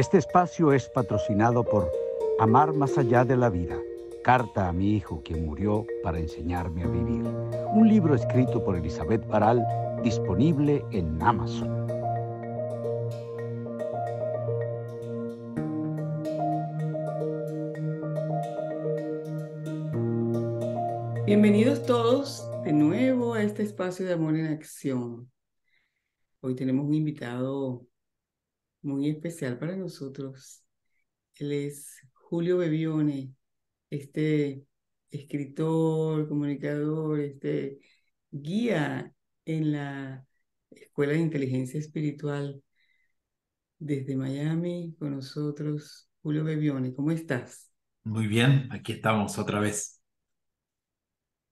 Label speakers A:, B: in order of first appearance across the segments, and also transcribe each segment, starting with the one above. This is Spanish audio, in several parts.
A: Este espacio es patrocinado por Amar más allá de la vida, Carta a mi hijo que murió para enseñarme a vivir, un libro escrito por Elizabeth Baral, disponible en Amazon.
B: Bienvenidos todos de nuevo a este espacio de amor en acción. Hoy tenemos un invitado muy especial para nosotros. Él es Julio Bebione, este escritor, comunicador, este guía en la Escuela de Inteligencia Espiritual desde Miami con nosotros. Julio Bebione, ¿cómo estás?
A: Muy bien, aquí estamos otra vez.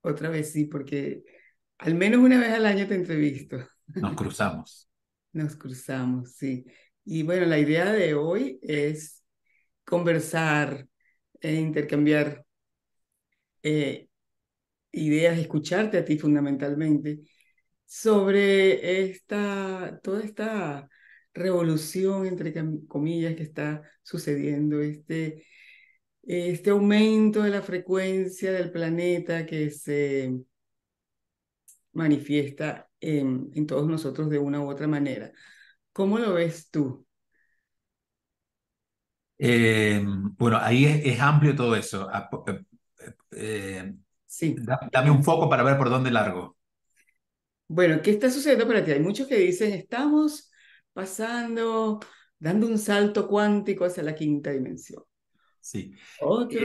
B: Otra vez, sí, porque al menos una vez al año te entrevisto. Nos
A: cruzamos.
B: Nos cruzamos, sí. Y bueno, la idea de hoy es conversar, e intercambiar eh, ideas, escucharte a ti fundamentalmente sobre esta, toda esta revolución, entre comillas, que está sucediendo, este, este aumento de la frecuencia del planeta que se manifiesta en todos nosotros de una u otra manera ¿Cómo lo ves tú?
A: Eh, bueno, ahí es, amplio todo eso. Ah, eh, eh, sí. Dame un foco para ver por dónde largo.
B: Bueno, ¿qué está sucediendo para ti? Hay muchos que dicen, estamos pasando, dando un salto cuántico hacia la quinta dimensión.
A: Sí. Otros...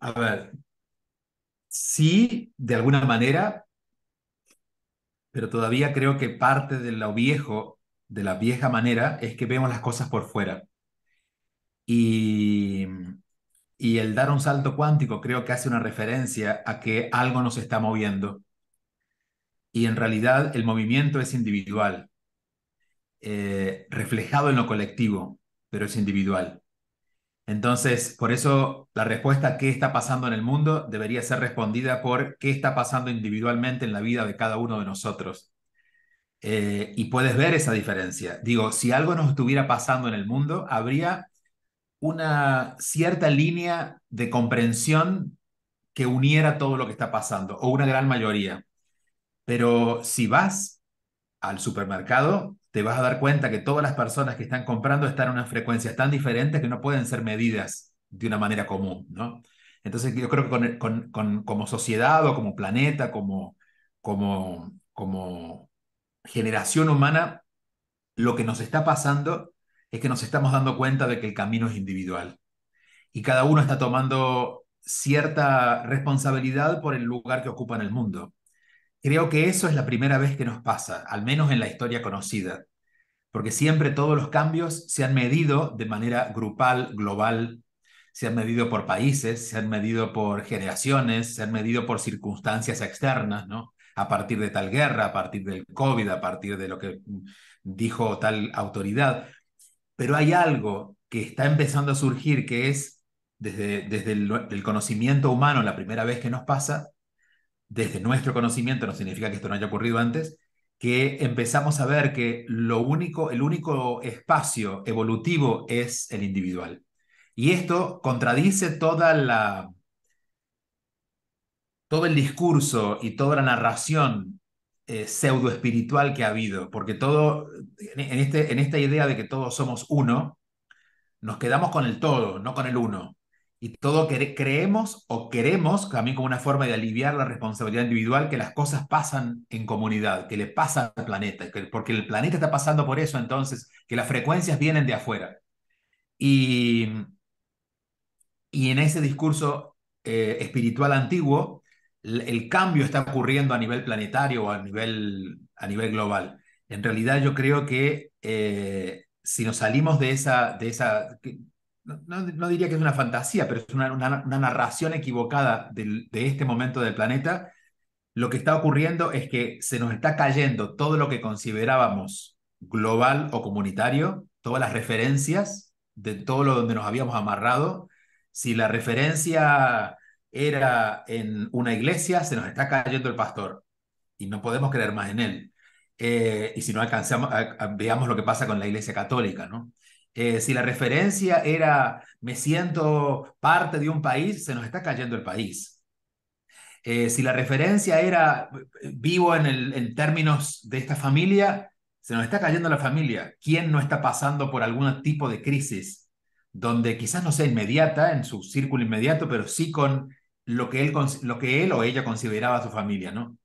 A: a ver, sí, de alguna manera, pero todavía creo que parte de lo viejo de la vieja manera es que vemos las cosas por fuera. Y, y el dar un salto cuántico creo que hace una referencia a que algo nos está moviendo. Y en realidad el movimiento es individual, eh, reflejado en lo colectivo, pero es individual. Entonces, por eso la respuesta a qué está pasando en el mundo debería ser respondida por qué está pasando individualmente en la vida de cada uno de nosotros. Eh, y puedes ver esa diferencia. Digo, si algo nos estuviera pasando en el mundo, habría una cierta línea de comprensión que uniera todo lo que está pasando, o una gran mayoría. Pero si vas al supermercado, te vas a dar cuenta que todas las personas que están comprando están en unas frecuencias tan diferentes que no pueden ser medidas de una manera común, ¿no? Entonces yo creo que como sociedad o como planeta, como, como, como generación humana, lo que nos está pasando es que nos estamos dando cuenta de que el camino es individual y cada uno está tomando cierta responsabilidad por el lugar que ocupa en el mundo. Creo que eso es la primera vez que nos pasa, al menos en la historia conocida, porque siempre todos los cambios se han medido de manera grupal, global, se han medido por países, se han medido por generaciones, se han medido por circunstancias externas, ¿no? a partir de tal guerra, a partir del COVID, a partir de lo que dijo tal autoridad. Pero hay algo que está empezando a surgir que es desde, desde el, conocimiento humano, la primera vez que nos pasa, desde nuestro conocimiento, no significa que esto no haya ocurrido antes, que empezamos a ver que lo único, el único espacio evolutivo es el individual. Y esto contradice toda la, todo el discurso y toda la narración eh, pseudo espiritual que ha habido, porque todo, este, en, esta idea de que todos somos uno, nos quedamos con el todo, no con el uno. Y todo que creemos o queremos, también como una forma de aliviar la responsabilidad individual, que las cosas pasan en comunidad, que le pasa al planeta, porque el planeta está pasando por eso entonces, que las frecuencias vienen de afuera. Y, y en ese discurso eh, espiritual antiguo, el cambio está ocurriendo a nivel planetario o a nivel, a nivel global. En realidad yo creo que eh, si nos salimos de esa, de esa no, diría que es una fantasía, pero es una, una, narración equivocada de este momento del planeta, lo que está ocurriendo es que se nos está cayendo todo lo que considerábamos global o comunitario, todas las referencias de todo lo donde nos habíamos amarrado. Si la referencia era en una iglesia, se nos está cayendo el pastor y no podemos creer más en él. Eh, y si no alcanzamos, veamos lo que pasa con la iglesia católica, ¿no? Eh, si la referencia era me siento parte de un país, se nos está cayendo el país. Eh, si la referencia era vivo en, el, en términos de esta familia, se nos está cayendo la familia. ¿Quién no está pasando por algún tipo de crisis donde quizás no sea inmediata en su círculo inmediato, pero sí con lo que él, lo que él o ella consideraba su familia, ¿no?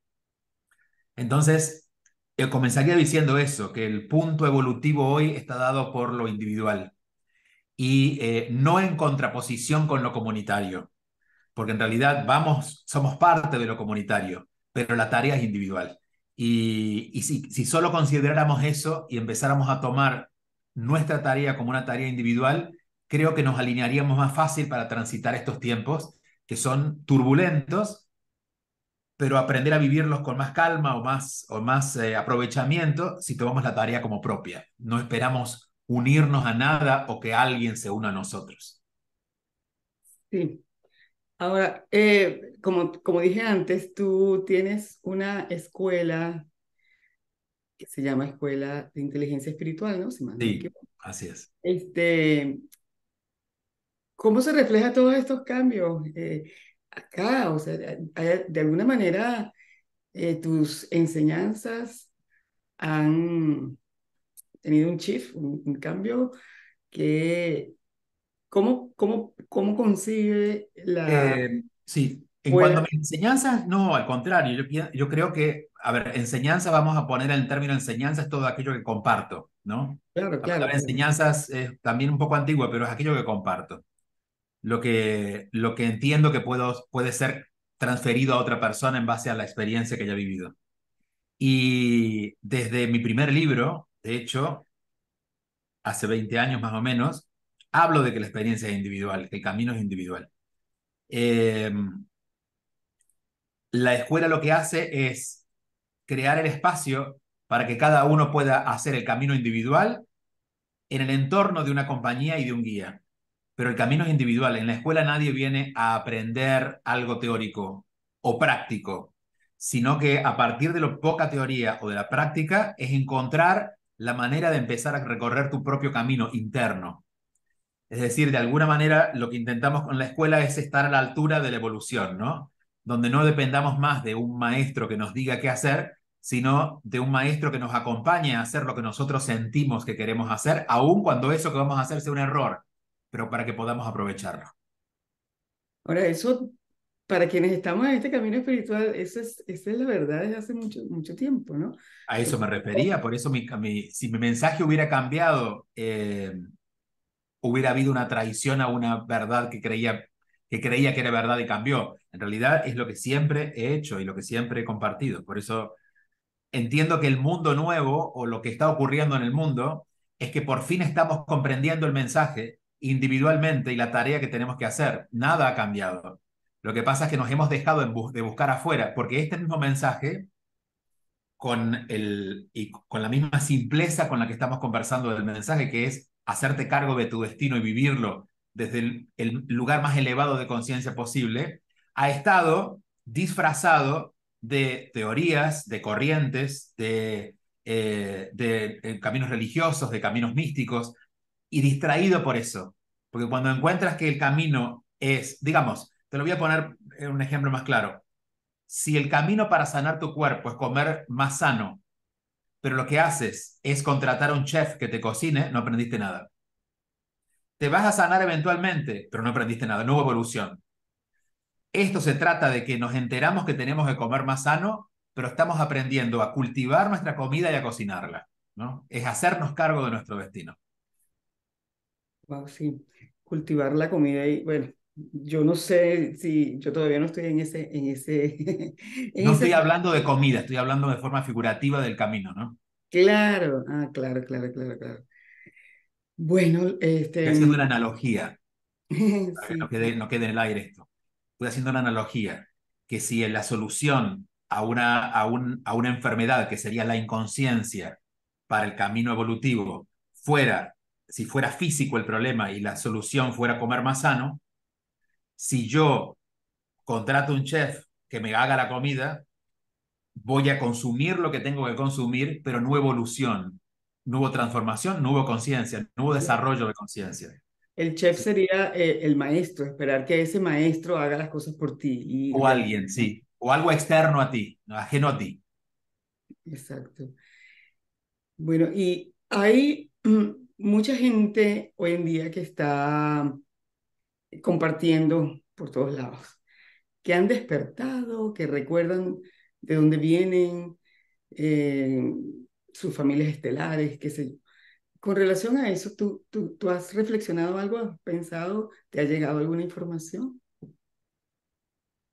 A: Entonces, yo eh, comenzaría diciendo eso, que el punto evolutivo hoy está dado por lo individual y eh, no en contraposición con lo comunitario, porque en realidad vamos, somos parte de lo comunitario, pero la tarea es individual. Y, si solo consideráramos eso y empezáramos a tomar nuestra tarea como una tarea individual, creo que nos alinearíamos más fácil para transitar estos tiempos que son turbulentos, pero aprender a vivirlos con más calma o más, o más eh, aprovechamiento si tomamos la tarea como propia. No esperamos unirnos a nada o que alguien se una a nosotros.
B: Sí. Ahora, eh, como, como dije antes, tú tienes una escuela que se llama Escuela de Inteligencia Espiritual, ¿no? sí, así es. Este, ¿Cómo se refleja todos estos cambios eh, acá? O sea, de alguna manera eh, tus enseñanzas han tenido un shift, un, cambio que... ¿Cómo, cómo, cómo concibe la...
A: Eh, sí, en cuanto a mis enseñanzas, no, al contrario, yo, creo que, a ver, enseñanza, vamos a poner el término enseñanza, es todo aquello que comparto, ¿no? Claro, claro. La enseñanzas es también un poco antigua, pero es aquello que comparto lo que, lo que entiendo que puedo, puede ser transferido a otra persona en base a la experiencia que haya vivido. Y desde mi primer libro, de hecho, hace 20 años más o menos, hablo de que la experiencia es individual, que el camino es individual. Eh, la escuela lo que hace es crear el espacio para que cada uno pueda hacer el camino individual en el entorno de una compañía y de un guía pero el camino es individual. En la escuela nadie viene a aprender algo teórico o práctico, sino que a partir de lo poca teoría o de la práctica es encontrar la manera de empezar a recorrer tu propio camino interno. Es decir, de alguna manera lo que intentamos con la escuela es estar a la altura de la evolución, ¿no? Donde no dependamos más de un maestro que nos diga qué hacer, sino de un maestro que nos acompañe a hacer lo que nosotros sentimos que queremos hacer, aun cuando eso que vamos a hacer sea un error pero para que podamos aprovecharlo.
B: Ahora, eso, para quienes estamos en este camino espiritual, eso es, esa es la verdad desde hace mucho, mucho tiempo, ¿no? A eso me refería, por
A: eso mi, si mi mensaje hubiera cambiado, eh, hubiera habido una traición a una verdad que creía, que creía que era verdad y cambió. En realidad es lo que siempre he hecho y lo que siempre he compartido. Por eso entiendo que el mundo nuevo o lo que está ocurriendo en el mundo es que por fin estamos comprendiendo el mensaje individualmente y la tarea que tenemos que hacer. Nada ha cambiado. Lo que pasa es que nos hemos dejado de buscar afuera, porque este mismo mensaje, con, el, y con la misma simpleza con la que estamos conversando del mensaje, que es hacerte cargo de tu destino y vivirlo desde el, lugar más elevado de conciencia posible, ha estado disfrazado de teorías, de corrientes, de, eh, eh, caminos religiosos, de caminos místicos, y distraído por eso. Porque cuando encuentras que el camino es, digamos, te lo voy a poner en un ejemplo más claro. Si el camino para sanar tu cuerpo es comer más sano, pero lo que haces es contratar a un chef que te cocine, no aprendiste nada. Te vas a sanar eventualmente, pero no aprendiste nada, no hubo evolución. Esto se trata de que nos enteramos que tenemos que comer más sano, pero estamos aprendiendo a cultivar nuestra comida y a cocinarla. ¿no? Es hacernos cargo de nuestro destino.
B: sí cultivar la comida y bueno, yo no sé si yo todavía no estoy en ese... En ese
A: no estoy hablando de comida, estoy hablando de forma figurativa del camino, ¿no?
B: Claro, ah, claro, claro, claro, claro. Bueno, este... Estoy haciendo una
A: analogía. que no quede, en el aire esto. Estoy haciendo una analogía que si la solución a una, a, un, a una enfermedad que sería la inconsciencia para el camino evolutivo fuera si fuera físico el problema y la solución fuera comer más sano, si yo contrato un chef que me haga la comida, voy a consumir lo que tengo que consumir, pero no evolución, no hubo transformación, no hubo conciencia, no hubo desarrollo de conciencia.
B: El chef sería eh, el maestro, esperar que ese maestro haga las cosas
A: por ti. O alguien, sí, o algo externo a ti, ajeno a ti.
B: Exacto. Bueno, y hay mucha gente hoy en día que está compartiendo por todos lados, que han despertado, que recuerdan de dónde vienen, eh, sus familias estelares, qué sé yo. Con relación a eso, ¿tú, tú, has reflexionado algo? ¿Has pensado? ¿Te ha llegado alguna información?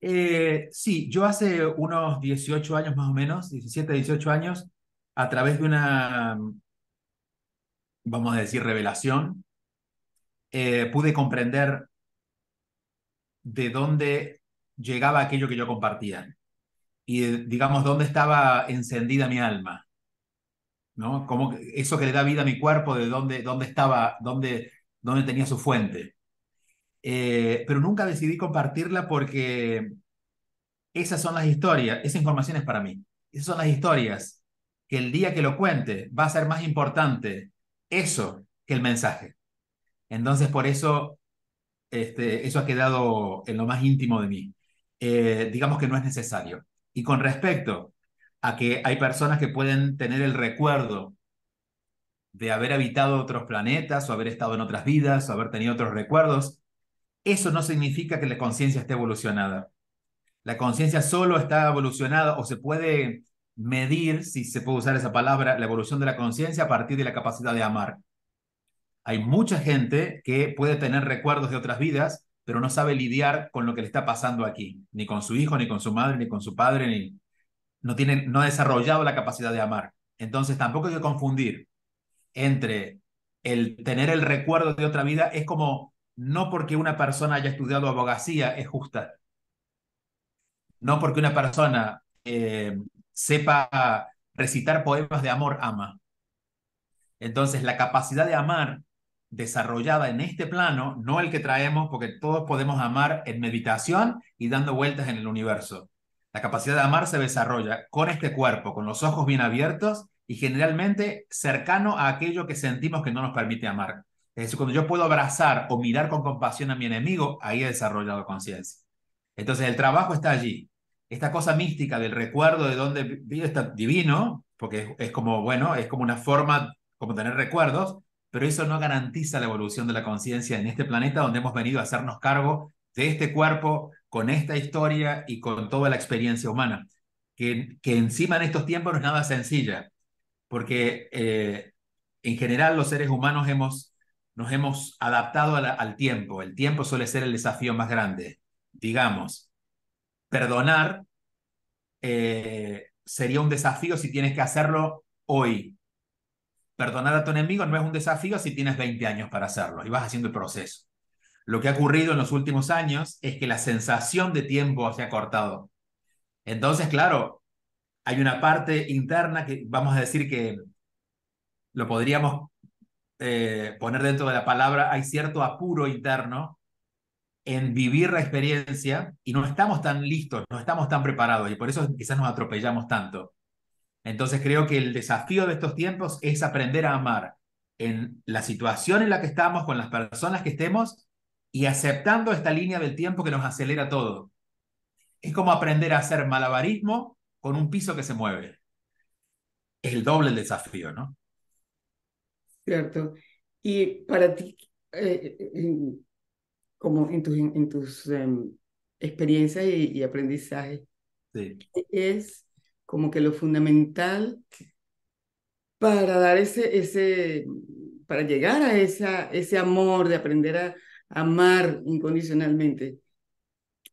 A: Eh, sí, yo hace unos 18 años más o menos, 17, 18 años, a través de una vamos a decir, revelación, eh, pude comprender de dónde llegaba aquello que yo compartía y, eh, digamos, dónde estaba encendida mi alma. ¿no? Como eso que le da vida a mi cuerpo, de dónde, dónde estaba, dónde, dónde tenía su fuente. Eh, pero nunca decidí compartirla porque esas son las historias, esa información es para mí. Esas son las historias que el día que lo cuente va a ser más importante eso que el mensaje. Entonces, por eso, este, eso ha quedado en lo más íntimo de mí. Eh, digamos que no es necesario. Y con respecto a que hay personas que pueden tener el recuerdo de haber habitado otros planetas o haber estado en otras vidas o haber tenido otros recuerdos, eso no significa que la conciencia esté evolucionada. La conciencia solo está evolucionada o se puede medir, si se puede usar esa palabra, la evolución de la conciencia a partir de la capacidad de amar. Hay mucha gente que puede tener recuerdos de otras vidas, pero no sabe lidiar con lo que le está pasando aquí, ni con su hijo, ni con su madre, ni con su padre, ni no tiene no ha desarrollado la capacidad de amar. Entonces, tampoco hay que confundir entre el tener el recuerdo de otra vida es como no porque una persona haya estudiado abogacía es justa. No porque una persona eh, sepa recitar poemas de amor, ama. Entonces, la capacidad de amar desarrollada en este plano, no el que traemos, porque todos podemos amar en meditación y dando vueltas en el universo. La capacidad de amar se desarrolla con este cuerpo, con los ojos bien abiertos y generalmente cercano a aquello que sentimos que no nos permite amar. Es decir, cuando yo puedo abrazar o mirar con compasión a mi enemigo, ahí he desarrollado conciencia. Entonces el trabajo está allí, esta cosa mística del recuerdo de dónde vive está divino, porque es, como, bueno, es como una forma, como tener recuerdos, pero eso no garantiza la evolución de la conciencia en este planeta donde hemos venido a hacernos cargo de este cuerpo, con esta historia y con toda la experiencia humana, que, que encima en estos tiempos no es nada sencilla, porque eh, en general los seres humanos hemos, nos hemos adaptado al tiempo, el tiempo suele ser el desafío más grande, digamos perdonar eh, sería un desafío si tienes que hacerlo hoy. Perdonar a tu enemigo no es un desafío si tienes 20 años para hacerlo y vas haciendo el proceso. Lo que ha ocurrido en los últimos años es que la sensación de tiempo se ha cortado. Entonces, claro, hay una parte interna que vamos a decir que lo podríamos eh, poner dentro de la palabra, hay cierto apuro interno en vivir la experiencia y no estamos tan listos, no estamos tan preparados y por eso quizás nos atropellamos tanto. Entonces creo que el desafío de estos tiempos es aprender a amar en la situación en la que estamos, con las personas que estemos y aceptando esta línea del tiempo que nos acelera todo. Es como aprender a hacer malabarismo con un piso que se mueve. Es el doble desafío, ¿no?
B: Cierto. Y para ti, eh, eh, como en tus, en tus em, experiencias y, aprendizajes, sí. es como que lo fundamental para dar ese, ese para llegar a esa, ese amor de aprender a amar incondicionalmente?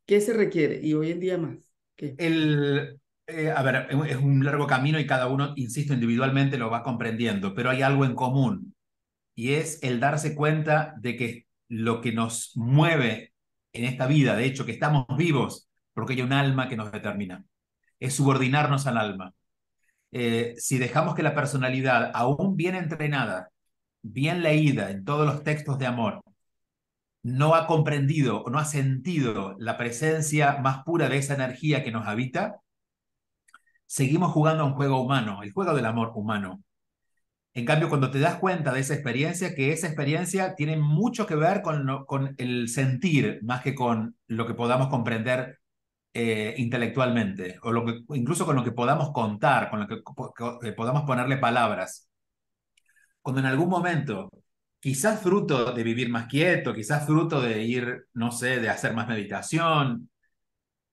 B: ¿Qué se requiere? Y hoy en día más.
A: El, eh, a ver, es un largo camino y cada uno, insisto, individualmente lo va comprendiendo, pero hay algo en común y es el darse cuenta de que lo que nos mueve en esta vida, de hecho, que estamos vivos, porque hay un alma que nos determina. Es subordinarnos al alma. Eh, si dejamos que la personalidad, aún bien entrenada, bien leída en todos los textos de amor, no ha comprendido o no ha sentido la presencia más pura de esa energía que nos habita, seguimos jugando a un juego humano, el juego del amor humano, en cambio, cuando te das cuenta de esa experiencia, que esa experiencia tiene mucho que ver con, con el sentir, más que con lo que podamos comprender eh, intelectualmente, o lo que, incluso con lo que podamos contar, con lo que, eh, podamos ponerle palabras. Cuando en algún momento, quizás fruto de vivir más quieto, quizás fruto de ir, no sé, de hacer más meditación,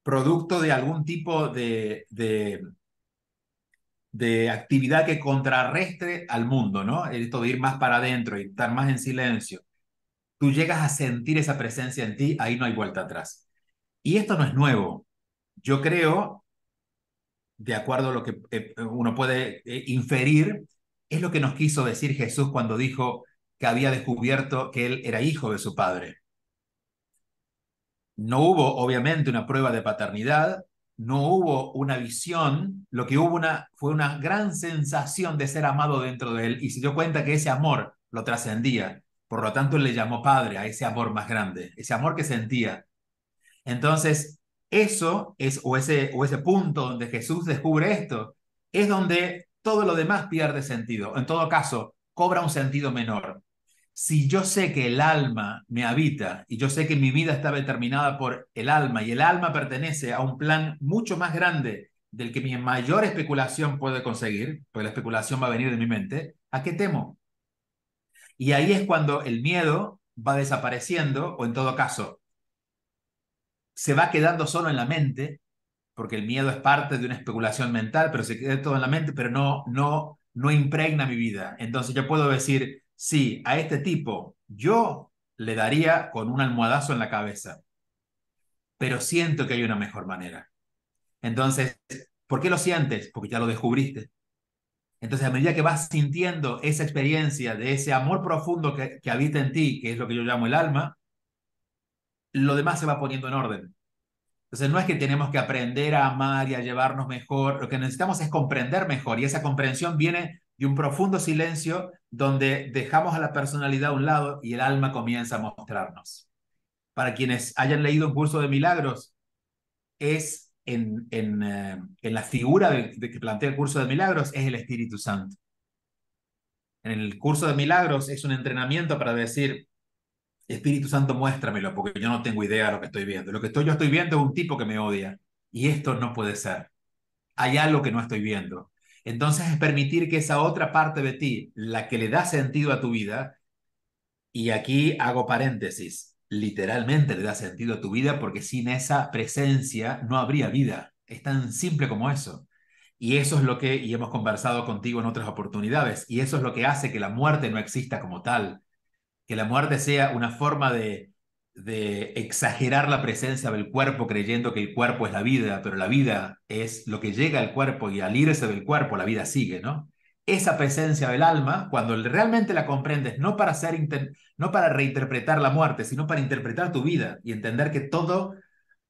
A: producto de algún tipo de, de de actividad que contrarrestre al mundo, ¿no? Esto de ir más para adentro y estar más en silencio. Tú llegas a sentir esa presencia en ti, ahí no hay vuelta atrás. Y esto no es nuevo. Yo creo, de acuerdo a lo que eh, uno puede eh, inferir, es lo que nos quiso decir Jesús cuando dijo que había descubierto que él era hijo de su padre. No hubo, obviamente, una prueba de paternidad, no hubo una visión, lo que hubo una, fue una gran sensación de ser amado dentro de él y se dio cuenta que ese amor lo trascendía. Por lo tanto, él le llamó padre a ese amor más grande, ese amor que sentía. Entonces, eso es, o ese, o ese punto donde Jesús descubre esto, es donde todo lo demás pierde sentido. En todo caso, cobra un sentido menor si yo sé que el alma me habita y yo sé que mi vida está determinada por el alma y el alma pertenece a un plan mucho más grande del que mi mayor especulación puede conseguir, pues la especulación va a venir de mi mente, ¿a qué temo? Y ahí es cuando el miedo va desapareciendo o en todo caso se va quedando solo en la mente, porque el miedo es parte de una especulación mental, pero se queda todo en la mente, pero no no no impregna mi vida. Entonces yo puedo decir, Sí, a este tipo yo le daría con un almohadazo en la cabeza, pero siento que hay una mejor manera. Entonces, ¿por qué lo sientes? Porque ya lo descubriste. Entonces, a medida que vas sintiendo esa experiencia de ese amor profundo que, habita en ti, que es lo que yo llamo el alma, lo demás se va poniendo en orden. Entonces, no es que tenemos que aprender a amar y a llevarnos mejor, lo que necesitamos es comprender mejor y esa comprensión viene y un profundo silencio donde dejamos a la personalidad a un lado y el alma comienza a mostrarnos. Para quienes hayan leído un curso de milagros, es en, en, eh, la figura de, que plantea el curso de milagros, es el Espíritu Santo. En el curso de milagros es un entrenamiento para decir, Espíritu Santo, muéstramelo, porque yo no tengo idea de lo que estoy viendo. Lo que estoy, yo estoy viendo es un tipo que me odia. Y esto no puede ser. Hay algo que no estoy viendo. Entonces es permitir que esa otra parte de ti, la que le da sentido a tu vida, y aquí hago paréntesis, literalmente le da sentido a tu vida porque sin esa presencia no habría vida. Es tan simple como eso. Y eso es lo que, y hemos conversado contigo en otras oportunidades, y eso es lo que hace que la muerte no exista como tal, que la muerte sea una forma de de exagerar la presencia del cuerpo creyendo que el cuerpo es la vida, pero la vida es lo que llega al cuerpo y al irse del cuerpo la vida sigue, ¿no? Esa presencia del alma, cuando realmente la comprendes, no para, ser no para reinterpretar la muerte, sino para interpretar tu vida y entender que todo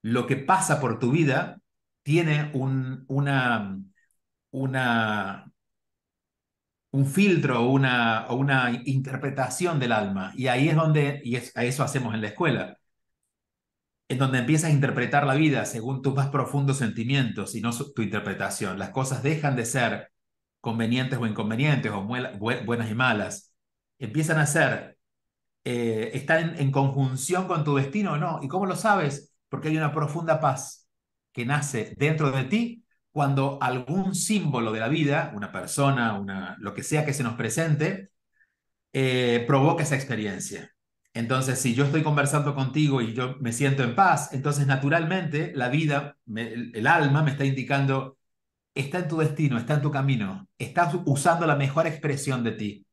A: lo que pasa por tu vida tiene un, una, una un filtro o una, o una interpretación del alma. Y ahí es donde, y a eso hacemos en la escuela, en donde empiezas a interpretar la vida según tus más profundos sentimientos y no tu interpretación. Las cosas dejan de ser convenientes o inconvenientes, o buenas y malas. Empiezan a ser, eh, están en, en conjunción con tu destino o no. ¿Y cómo lo sabes? Porque hay una profunda paz que nace dentro de ti cuando algún símbolo de la vida, una persona, una, lo que sea que se nos presente, eh, provoca esa experiencia. Entonces, si yo estoy conversando contigo y yo me siento en paz, entonces naturalmente la vida, el alma me está indicando, está en tu destino, está en tu camino, estás usando la mejor expresión de ti.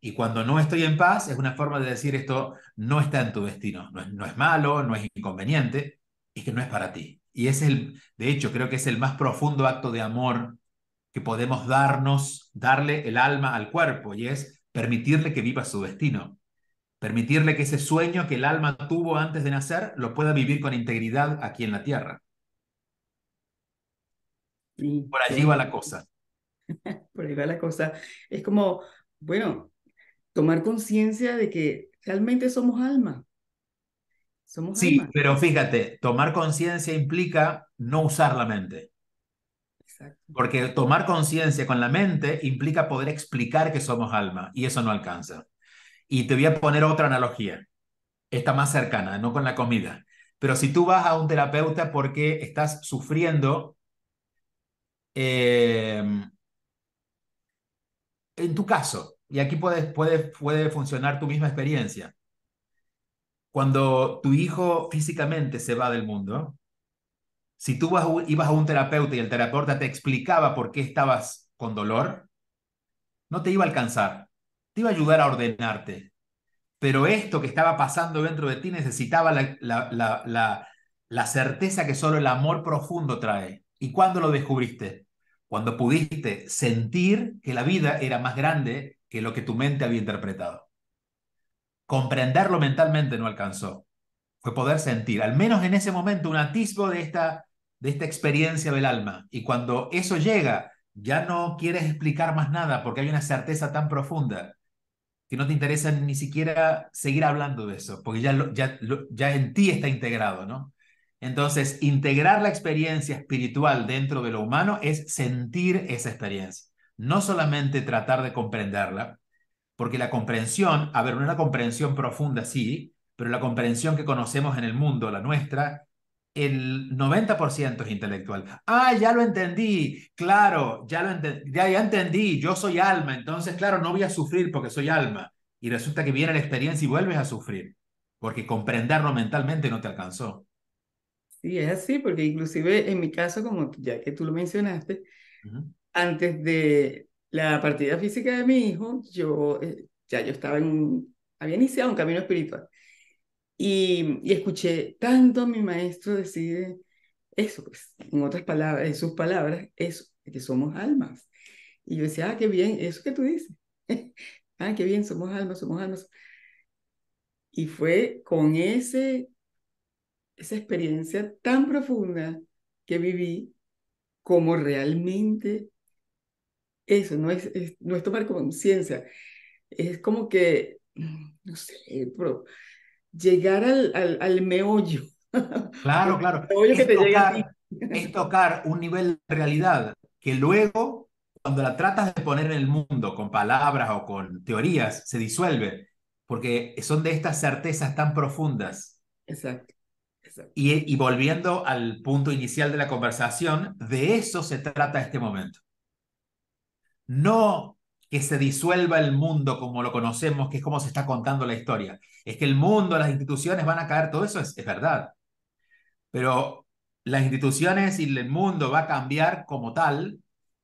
A: Y cuando no estoy en paz, es una forma de decir esto no está en tu destino, no es, no es malo, no es inconveniente, es que no es para ti. Y es el, de hecho, creo que es el más profundo acto de amor que podemos darnos, darle el alma al cuerpo, y es permitirle que viva su destino, permitirle que ese sueño que el alma tuvo antes de nacer lo pueda vivir con integridad aquí en la tierra. Por allí va la cosa. Por
B: allí va la cosa. Es como, bueno, tomar conciencia de que realmente somos alma sí,
A: pero fíjate, tomar conciencia implica no usar la mente. Porque tomar conciencia con la mente implica poder explicar que somos alma y eso no alcanza. Y te voy a poner otra analogía, esta más cercana, no con la comida. Pero si tú vas a un terapeuta porque estás sufriendo, em, en tu caso, y aquí puede, puede funcionar tu misma experiencia, cuando tu hijo físicamente se va del mundo, si tú ibas a un terapeuta y el terapeuta te explicaba por qué estabas con dolor, no te iba a alcanzar, te iba a ayudar a ordenarte. Pero esto que estaba pasando dentro de ti necesitaba la, certeza que solo el amor profundo trae. ¿Y cuándo lo descubriste? Cuando pudiste sentir que la vida era más grande que lo que tu mente había interpretado comprenderlo mentalmente no alcanzó. Fue poder sentir, al menos en ese momento, un atisbo de esta, de esta experiencia del alma. Y cuando eso llega, ya no quieres explicar más nada porque hay una certeza tan profunda que no te interesa ni siquiera seguir hablando de eso, porque ya, ya, ya en ti está integrado, ¿no? Entonces, integrar la experiencia espiritual dentro de lo humano es sentir esa experiencia, no solamente tratar de comprenderla, porque la comprensión, a ver, no es una comprensión profunda, sí, pero la comprensión que conocemos en el mundo, la nuestra, el 90% es intelectual. Ah, ya lo entendí, claro, ya lo entendí, ya, entendí, yo soy alma, entonces, claro, no voy a sufrir porque soy alma. Y resulta que viene la experiencia y vuelves a sufrir, porque comprenderlo mentalmente no te alcanzó.
B: Sí, es así, porque inclusive en mi caso, como ya que tú lo mencionaste, antes de la partida física de mi hijo, yo eh, ya yo estaba en, había iniciado un camino espiritual. Y, escuché tanto mi maestro decir eso, pues, en otras palabras, en sus palabras, eso, que somos almas. Y yo decía, ah, qué bien, eso que tú dices. ah, qué bien, somos almas, somos almas. Y fue con ese, esa experiencia tan profunda que viví como realmente eso, no es, no es tomar conciencia, es como que, mm, no sé, pero
A: llegar al, al, al meollo. Claro, claro. es, que tocar, es tocar un nivel de realidad que luego, cuando la tratas de poner en el mundo con palabras o con teorías, se disuelve, porque son de estas certezas tan profundas. Exacto. exacto. Y, y volviendo al punto inicial de la conversación, de eso se trata este momento no que se disuelva el mundo como lo conocemos, que es como se está contando la historia. Es que el mundo, las instituciones van a caer, todo eso es, verdad. Pero las instituciones y el mundo va a cambiar como tal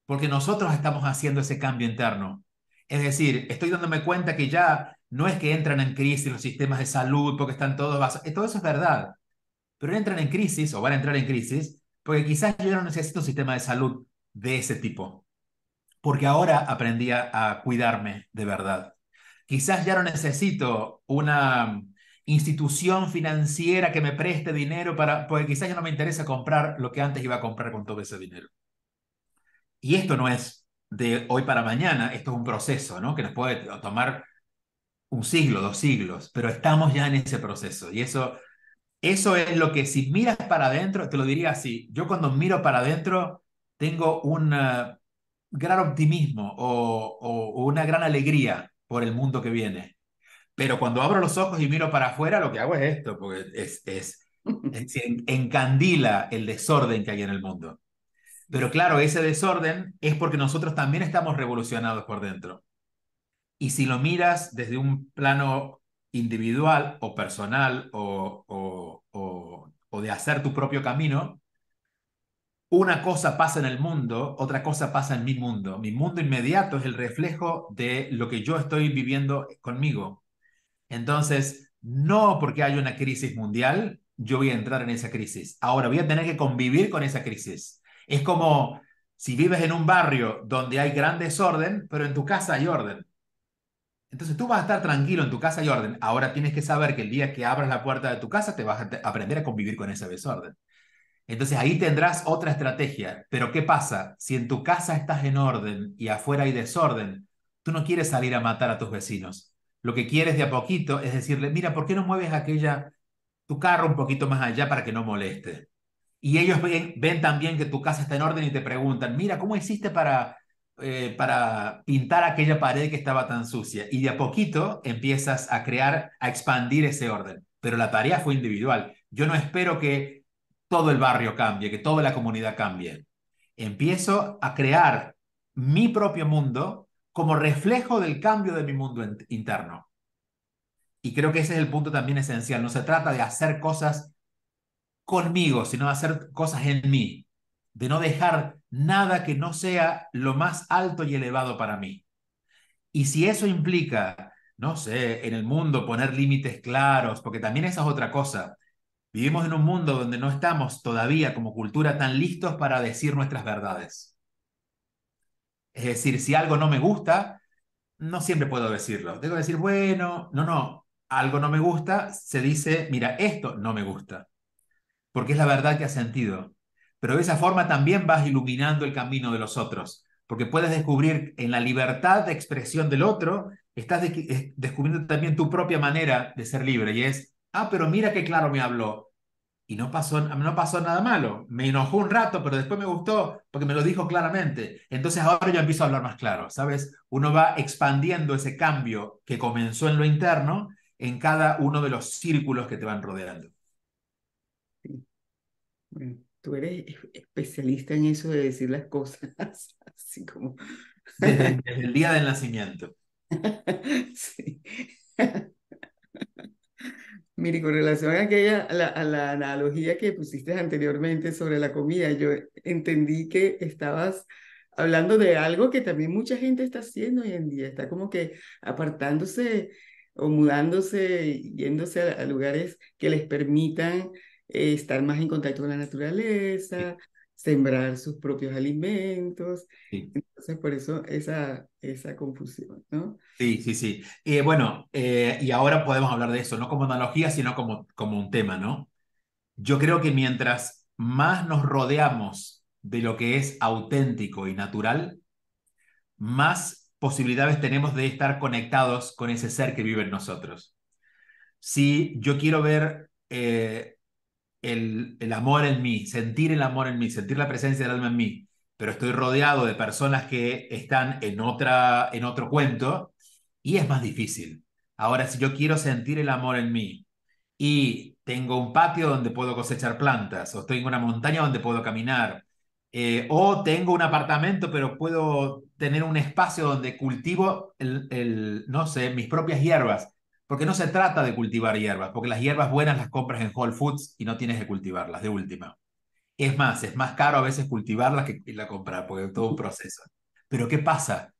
A: porque nosotros estamos haciendo ese cambio interno. Es decir, estoy dándome cuenta que ya no es que entran en crisis los sistemas de salud porque están todos eh, todo eso es verdad, pero entran en crisis o van a entrar en crisis porque quizás yo no necesito un sistema de salud de ese tipo porque ahora aprendí a, cuidarme de verdad. Quizás ya no necesito una mm, institución financiera que me preste dinero para, porque quizás ya no me interesa comprar lo que antes iba a comprar con todo ese dinero. Y esto no es de hoy para mañana, esto es un proceso, ¿no? Que nos puede tomar un siglo, dos siglos, pero estamos ya en ese proceso y eso eso es lo que si miras para adentro, te lo diría así, yo cuando miro para adentro tengo un gran optimismo o, una gran alegría por el mundo que viene. Pero cuando abro los ojos y miro para afuera, lo que hago es esto, porque encandila el desorden que hay en el mundo. Pero claro, ese desorden es porque nosotros también estamos revolucionados por dentro. Y si lo miras desde un plano individual o personal o, o de hacer tu propio camino, una cosa pasa en el mundo, otra cosa pasa en mi mundo. Mi mundo inmediato es el reflejo de lo que yo estoy viviendo conmigo. Entonces, no porque haya una crisis mundial, yo voy a entrar en esa crisis. Ahora voy a tener que convivir con esa crisis. Es como si vives en un barrio donde hay gran desorden, pero en tu casa hay orden. Entonces tú vas a estar tranquilo en tu casa y orden. Ahora tienes que saber que el día que abras la puerta de tu casa te vas a aprender a convivir con ese desorden. Entonces ahí tendrás otra estrategia. Pero ¿qué pasa? Si en tu casa estás en orden y afuera hay desorden, tú no quieres salir a matar a tus vecinos. Lo que quieres de a poquito es decirle, mira, ¿por qué no mueves aquella, tu carro un poquito más allá para que no moleste? Y ellos ven, también que tu casa está en orden y te preguntan, mira, ¿cómo hiciste para, eh, para pintar aquella pared que estaba tan sucia? Y de a poquito empiezas a crear, a expandir ese orden. Pero la tarea fue individual. Yo no espero que todo el barrio cambie, que toda la comunidad cambie. Empiezo a crear mi propio mundo como reflejo del cambio de mi mundo interno. Y creo que ese es el punto también esencial. No se trata de hacer cosas conmigo, sino de hacer cosas en mí, de no dejar nada que no sea lo más alto y elevado para mí. Y si eso implica, no sé, en el mundo poner límites claros, porque también esa es otra cosa. Vivimos en un mundo donde no estamos todavía como cultura tan listos para decir nuestras verdades. Es decir, si algo no me gusta, no siempre puedo decirlo. Tengo que decir, bueno, no, no, algo no me gusta, se dice, mira, esto no me gusta, porque es la verdad que has sentido. Pero de esa forma también vas iluminando el camino de los otros, porque puedes descubrir en la libertad de expresión del otro, estás eh, descubriendo también tu propia manera de ser libre, y es ah, pero mira qué claro me habló. Y no pasó, no pasó nada malo. Me enojó un rato, pero después me gustó porque me lo dijo claramente. Entonces ahora yo empiezo a hablar más claro, ¿sabes? Uno va expandiendo ese cambio que comenzó en lo interno en cada uno de los círculos que te van rodeando. tú
B: eres especialista en eso de decir las cosas así como... Desde, el día del nacimiento.
A: sí.
B: Mire, con relación a, aquella, a la, analogía que pusiste anteriormente sobre la comida, yo entendí que estabas hablando de algo que también mucha gente está haciendo hoy en día, está como que apartándose o mudándose, yéndose a, lugares que les permitan eh, estar más en contacto con la naturaleza, sembrar sus propios alimentos. Entonces, por eso esa, esa confusión, ¿no?
A: Sí, sí, sí. Y eh, bueno, eh, y ahora podemos hablar de eso, no como analogía, sino como, como un tema, ¿no? Yo creo que mientras más nos rodeamos de lo que es auténtico y natural, más posibilidades tenemos de estar conectados con ese ser que vive en nosotros. Si yo quiero ver eh, el, amor en mí, sentir el amor en mí, sentir la presencia del alma en mí, pero estoy rodeado de personas que están en, otra, en otro cuento y es más difícil. Ahora, si yo quiero sentir el amor en mí y tengo un patio donde puedo cosechar plantas, o tengo una montaña donde puedo caminar, eh, o tengo un apartamento, pero puedo tener un espacio donde cultivo, el, no sé, mis propias hierbas. Porque no se trata de cultivar hierbas, porque las hierbas buenas las compras en Whole Foods y no tienes que cultivarlas de última. Es más, es más caro a veces cultivarlas que la comprar, porque es todo un proceso. Pero ¿qué pasa?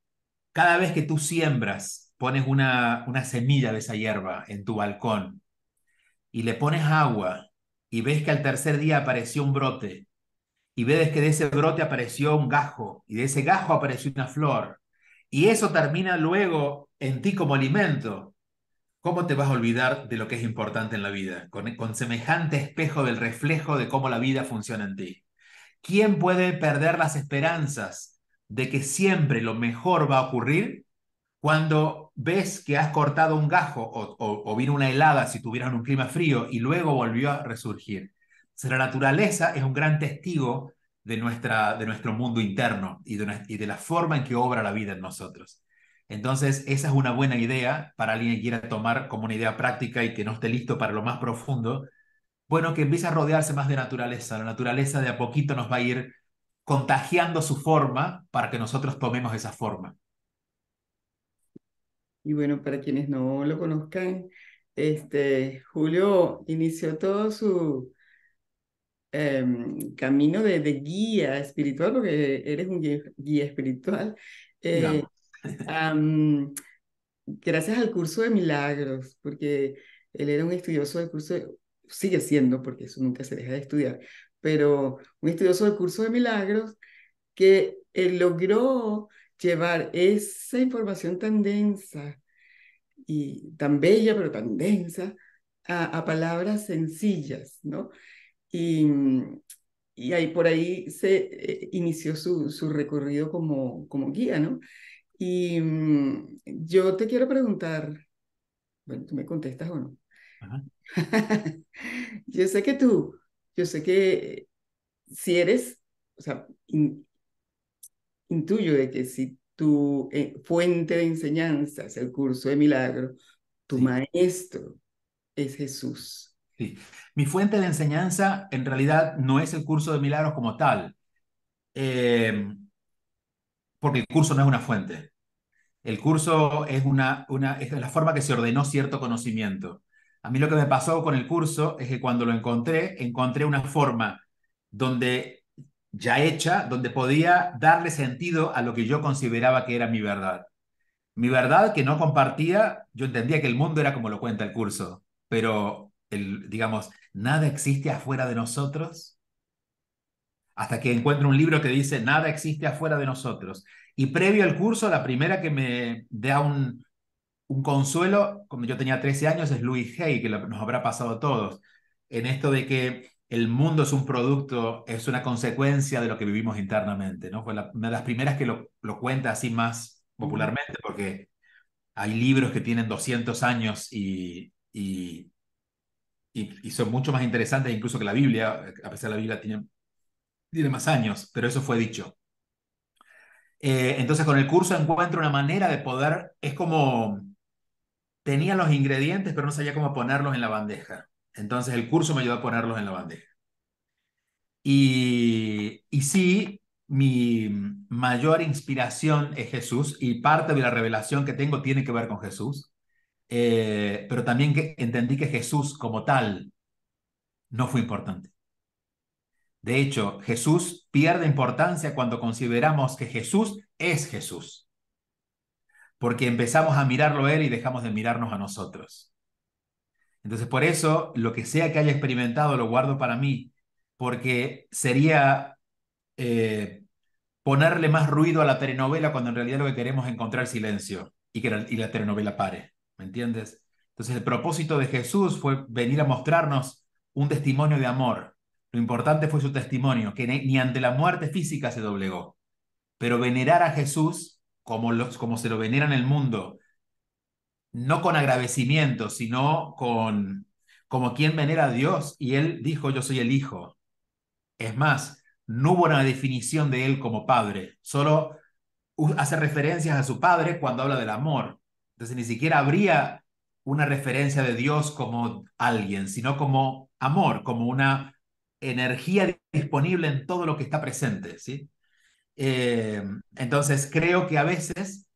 A: Cada vez que tú siembras, pones una, una semilla de esa hierba en tu balcón y le pones agua y ves que al tercer día apareció un brote y ves que de ese brote apareció un gajo y de ese gajo apareció una flor y eso termina luego en ti como alimento ¿Cómo te vas a olvidar de lo que es importante en la vida? Con, semejante espejo del reflejo de cómo la vida funciona en ti. ¿Quién puede perder las esperanzas de que siempre lo mejor va a ocurrir cuando ves que has cortado un gajo o, vino una helada si tuvieran un clima frío y luego volvió a resurgir? La naturaleza es un gran testigo de, nuestra, de nuestro mundo interno y y de la forma en que obra la vida en nosotros. Entonces, esa es una buena idea para alguien que quiera tomar como una idea práctica y que no esté listo para lo más profundo. Bueno, que empiece a rodearse más de naturaleza. La naturaleza de a poquito nos va a ir contagiando su forma para que nosotros tomemos esa forma.
B: Y bueno, para quienes no lo conozcan, este, Julio inició todo su em, camino de, guía espiritual, porque eres un guía, espiritual, eh, gracias al curso de milagros, porque él era un estudioso del curso, sigue siendo, porque eso nunca se deja de estudiar, pero un estudioso del curso de milagros que él eh, logró llevar esa información tan densa y tan bella, pero tan densa, a, palabras sencillas, ¿no? Mm, y, ahí por ahí se eh, inició su, su recorrido como, como guía, ¿no? Y mm, yo te quiero preguntar, bueno, tú me contestas o no. yo sé que tú, yo sé que si eres, o sea, intuyo de que si tu eh, fuente de enseñanza es el curso de milagro, tu maestro
A: es Jesús. Mi fuente de enseñanza en realidad no es el curso de milagros como tal, eh, porque el curso no es una fuente. El curso es, una, una, es la forma que se ordenó cierto conocimiento. A mí lo que me pasó con el curso es que cuando lo encontré, encontré una forma donde ya hecha, donde podía darle sentido a lo que yo consideraba que era mi verdad. Mi verdad que no compartía, yo entendía que el mundo era como lo cuenta el curso, pero el, digamos, nada existe afuera de nosotros. Hasta que encuentro un libro que dice, nada existe afuera de nosotros. Y previo al curso, la primera que me da un, consuelo, cuando yo tenía 13 años, es Louis Hay, que nos habrá pasado a todos, en esto de que el mundo es un producto, es una consecuencia de lo que vivimos internamente, ¿no? Fue una de las primeras que lo, cuenta así más popularmente, porque hay libros que tienen 200 años y, y, y, son mucho más interesantes incluso que la Biblia, a pesar de la Biblia tiene, tiene más años, pero eso fue dicho. Eh, entonces con el curso encuentro una manera de poder, es como, tenía los ingredientes, pero no sabía cómo ponerlos en la bandeja. Entonces el curso me ayudó a ponerlos en la bandeja. Y, y sí, mi mayor inspiración es Jesús y parte de la revelación que tengo tiene que ver con Jesús, eh, pero también que entendí que Jesús como tal no fue importante. De hecho, Jesús pierde importancia cuando consideramos que Jesús es Jesús, porque empezamos a mirarlo a Él y dejamos de mirarnos a nosotros. Entonces, por eso, lo que sea que haya experimentado lo guardo para mí, porque sería eh, ponerle más ruido a la telenovela cuando en realidad lo que queremos es encontrar silencio y que la, la telenovela pare. ¿Me entiendes? Entonces, el propósito de Jesús fue venir a mostrarnos un testimonio de amor, lo importante fue su testimonio, que ni ante la muerte física se doblegó. Pero venerar a Jesús como, los, como se lo venera en el mundo, no con agradecimiento, sino con como quien venera a Dios. Y él dijo, yo soy el Hijo. Es más, no hubo una definición de él como padre, solo hace referencias a su padre cuando habla del amor. Entonces ni siquiera habría una referencia de Dios como alguien, sino como amor, como una energía disponible en todo lo que está presente, ¿sí? Eh, entonces, creo que a veces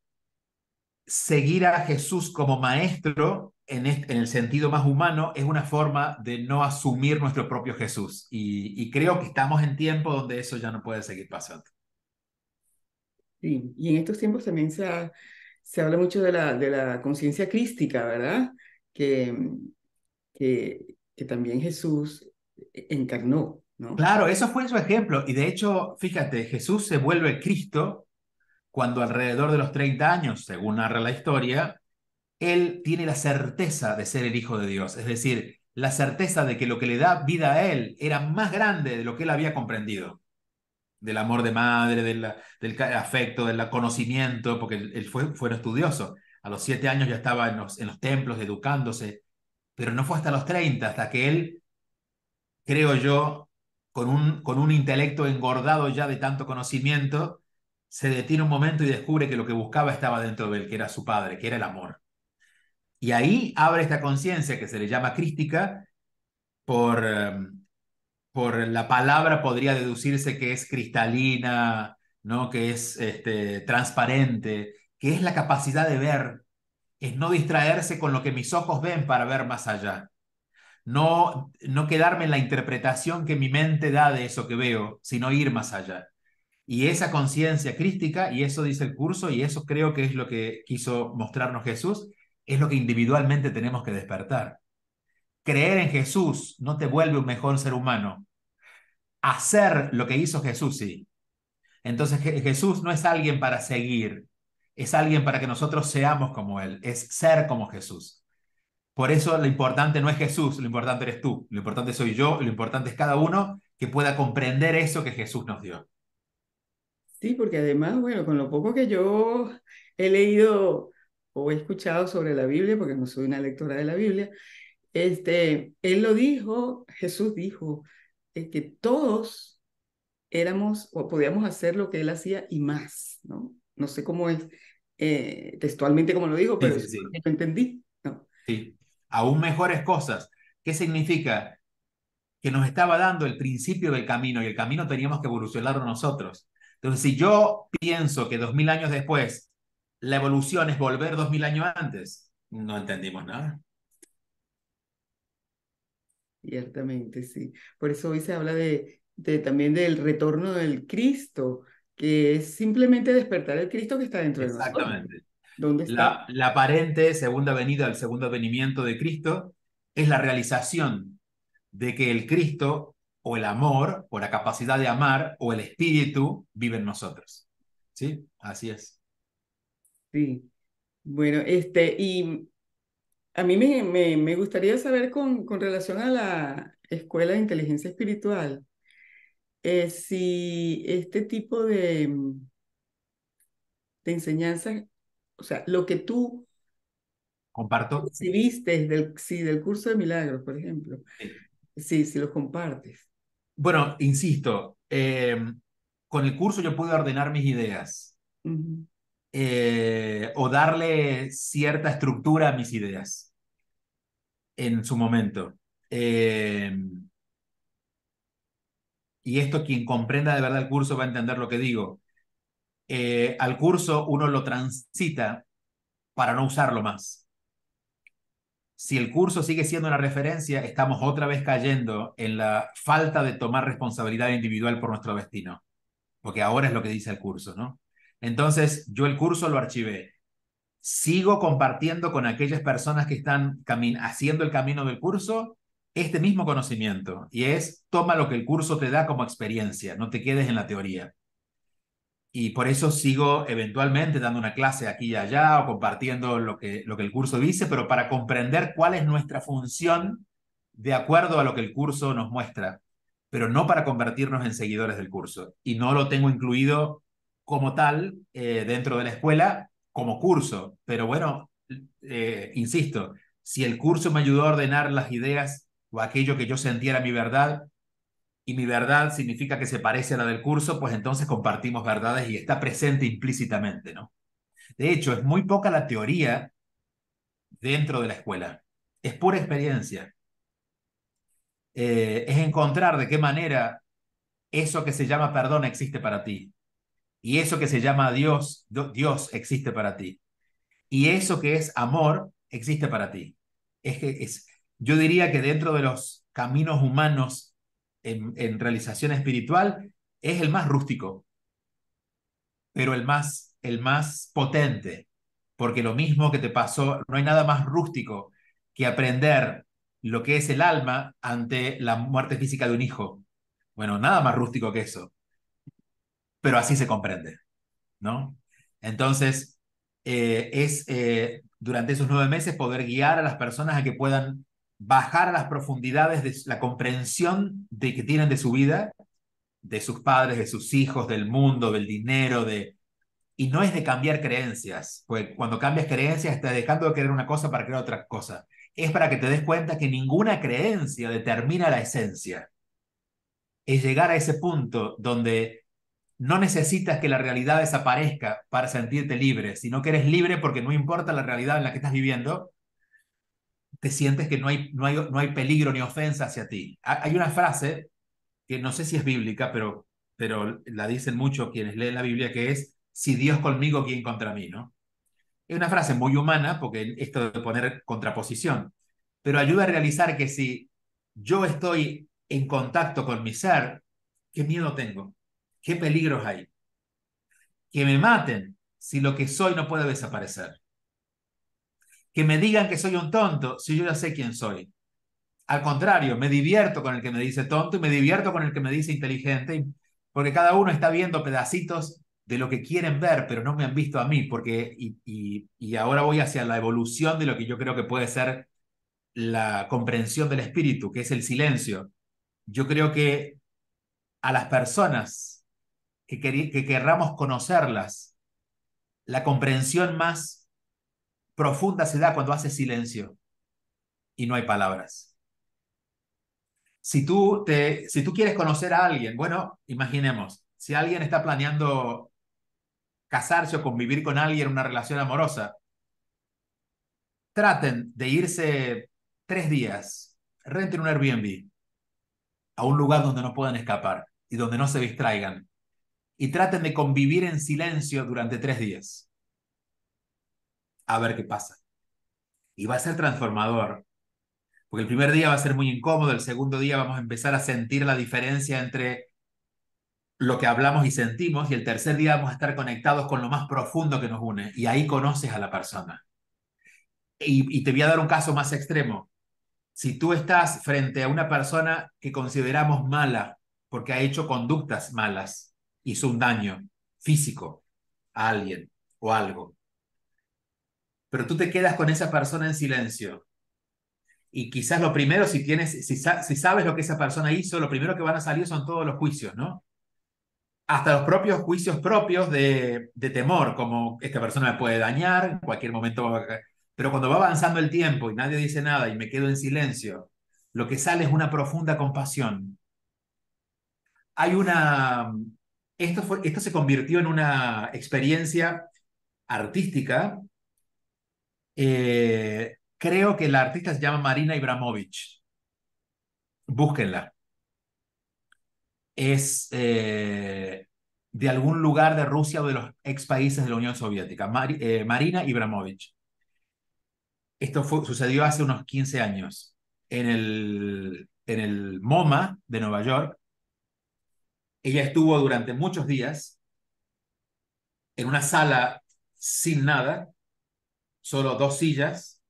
A: seguir a Jesús como maestro en, el sentido más humano es una forma de no asumir nuestro propio Jesús. Y, creo que estamos en tiempo donde eso ya no puede seguir pasando.
B: y en estos tiempos también se, se habla mucho de la, de la conciencia crística, ¿verdad? Que,
A: que, que también Jesús encarnó. ¿no? Claro, eso fue su ejemplo. Y de hecho, fíjate, Jesús se vuelve Cristo cuando alrededor de los 30 años, según narra la historia, él tiene la certeza de ser el Hijo de Dios. Es decir, la certeza de que lo que le da vida a él era más grande de lo que él había comprendido. Del amor de madre, del, afecto, del conocimiento, porque él, fue, fue un estudioso. A los siete años ya estaba en los, en los templos educándose, pero no fue hasta los 30, hasta que él creo yo, con un, con un intelecto engordado ya de tanto conocimiento, se detiene un momento y descubre que lo que buscaba estaba dentro de él, que era su padre, que era el amor. Y ahí abre esta conciencia que se le llama crística, por, em, por la palabra podría deducirse que es cristalina, ¿no? que es este, transparente, que es la capacidad de ver, es no distraerse con lo que mis ojos ven para ver más allá no, no quedarme en la interpretación que mi mente da de eso que veo, sino ir más allá. Y esa conciencia crística, y eso dice el curso, y eso creo que es lo que quiso mostrarnos Jesús, es lo que individualmente tenemos que despertar. Creer en Jesús no te vuelve un mejor ser humano. Hacer lo que hizo Jesús, sí. Entonces Jesús no es alguien para seguir, es alguien para que nosotros seamos como Él, es ser como Jesús. Por eso lo importante no es Jesús, lo importante eres tú, lo importante soy yo, lo importante es cada uno que pueda comprender eso que Jesús nos dio.
B: Sí, porque además, bueno, con lo poco que yo he leído o he escuchado sobre la Biblia, porque no soy una lectora de la Biblia, este, él lo dijo, Jesús dijo, eh, que todos éramos o podíamos hacer lo que él hacía y más, ¿no? No sé cómo es
A: eh, textualmente como lo digo, pero sí, lo entendí, ¿no? Sí aún mejores cosas. ¿Qué significa? Que nos estaba dando el principio del camino y el camino teníamos que evolucionar nosotros. Entonces, si yo pienso que dos mil años después la evolución es volver dos mil años antes, no entendimos nada.
B: Ciertamente, sí. Por eso hoy se habla de, de, también del retorno del Cristo, que es simplemente despertar el Cristo que está dentro de nosotros. Exactamente.
A: La, la, aparente segunda venida, el segundo venimiento de Cristo, es la realización de que el Cristo o el amor, o la capacidad de amar, o el espíritu vive en nosotros. ¿Sí? Así es.
B: Sí. Bueno, este, y a mí me, me, gustaría saber con, con relación a la Escuela de Inteligencia Espiritual, eh, si este tipo de, de enseñanzas o sea, lo que tú comparto viste del, del curso de milagros, por ejemplo. Sí, si los compartes.
A: Bueno, insisto, em, con el curso yo puedo ordenar mis ideas eh, o darle cierta estructura a mis ideas en su momento. Em, y esto quien comprenda de verdad el curso va a entender lo que digo. Eh, al curso uno lo transita para no usarlo más. Si el curso sigue siendo una referencia, estamos otra vez cayendo en la falta de tomar responsabilidad individual por nuestro destino, porque ahora es lo que dice el curso, ¿no? Entonces, yo el curso lo archivé. Sigo compartiendo con aquellas personas que están haciendo el camino del curso este mismo conocimiento y es toma lo que el curso te da como experiencia, no te quedes en la teoría y por eso sigo eventualmente dando una clase aquí y allá o compartiendo lo que, lo que el curso dice, pero para comprender cuál es nuestra función de acuerdo a lo que el curso nos muestra, pero no para convertirnos en seguidores del curso. Y no lo tengo incluido como tal eh, dentro de la escuela como curso, pero bueno, eh, insisto, si el curso me ayudó a ordenar las ideas o aquello que yo sentiera mi verdad, y mi verdad significa que se parece a la del curso, pues entonces compartimos verdades y está presente implícitamente, ¿no? De hecho, es muy poca la teoría dentro de la escuela. Es pura experiencia. Eh, es encontrar de qué manera eso que se llama perdón existe para ti. Y eso que se llama Dios, Dios existe para ti. Y eso que es amor existe para ti. Es que es, yo diría que dentro de los caminos humanos en, realización espiritual es el más rústico, pero el más, el más potente, porque lo mismo que te pasó, no hay nada más rústico que aprender lo que es el alma ante la muerte física de un hijo. Bueno, nada más rústico que eso, pero así se comprende, ¿no? Entonces, eh, es eh, durante esos nueve meses poder guiar a las personas a que puedan bajar a las profundidades de la comprensión de que tienen de su vida, de sus padres, de sus hijos, del mundo, del dinero, de y no es de cambiar creencias, pues cuando cambias creencias estás dejando de querer una cosa para creer otra cosa. Es para que te des cuenta que ninguna creencia determina la esencia. Es llegar a ese punto donde no necesitas que la realidad desaparezca para sentirte libre, sino que eres libre porque no importa la realidad en la que estás viviendo, te sientes que no hay, no no hay peligro ni ofensa hacia ti. Hay una frase que no sé si es bíblica, pero, pero la dicen mucho quienes leen la Biblia, que es, si Dios conmigo, ¿quién contra mí? ¿no? Es una frase muy humana, porque esto de poner contraposición, pero ayuda a realizar que si yo estoy en contacto con mi ser, ¿qué miedo tengo? ¿Qué peligros hay? Que me maten si lo que soy no puede desaparecer que me digan que soy un tonto si yo ya sé quién soy. Al contrario, me divierto con el que me dice tonto y me divierto con el que me dice inteligente, porque cada uno está viendo pedacitos de lo que quieren ver, pero no me han visto a mí, porque y, y, ahora voy hacia la evolución de lo que yo creo que puede ser la comprensión del espíritu, que es el silencio. Yo creo que a las personas que, que querramos conocerlas, la comprensión más profunda se da cuando hace silencio y no hay palabras. Si tú, te, si tú quieres conocer a alguien, bueno, imaginemos, si alguien está planeando casarse o convivir con alguien en una relación amorosa, traten de irse tres días, renten un Airbnb a un lugar donde no puedan escapar y donde no se distraigan. Y traten de convivir en silencio durante tres días a ver qué pasa. Y va a ser transformador, porque el primer día va a ser muy incómodo, el segundo día vamos a empezar a sentir la diferencia entre lo que hablamos y sentimos, y el tercer día vamos a estar conectados con lo más profundo que nos une, y ahí conoces a la persona. Y, te voy a dar un caso más extremo. Si tú estás frente a una persona que consideramos mala, porque ha hecho conductas malas, hizo un daño físico a alguien o algo, pero tú te quedas con esa persona en silencio. Y quizás lo primero, si, tienes, si, sabes lo que esa persona hizo, lo primero que van a salir son todos los juicios, ¿no? Hasta los propios juicios propios de, temor, como esta persona me puede dañar, en cualquier momento. Va a... Pero cuando va avanzando el tiempo y nadie dice nada y me quedo en silencio, lo que sale es una profunda compasión. Hay una... Esto, esto se convirtió en una experiencia artística eh, creo que la artista se llama Marina Ibramovich. Búsquenla. Es eh, de algún lugar de Rusia o de los ex países de la Unión Soviética. Eh, Marina Ibramovich. Esto sucedió hace unos 15 años en el, en el MoMA de Nueva York. Ella estuvo durante muchos días en una sala sin nada, solo dos sillas,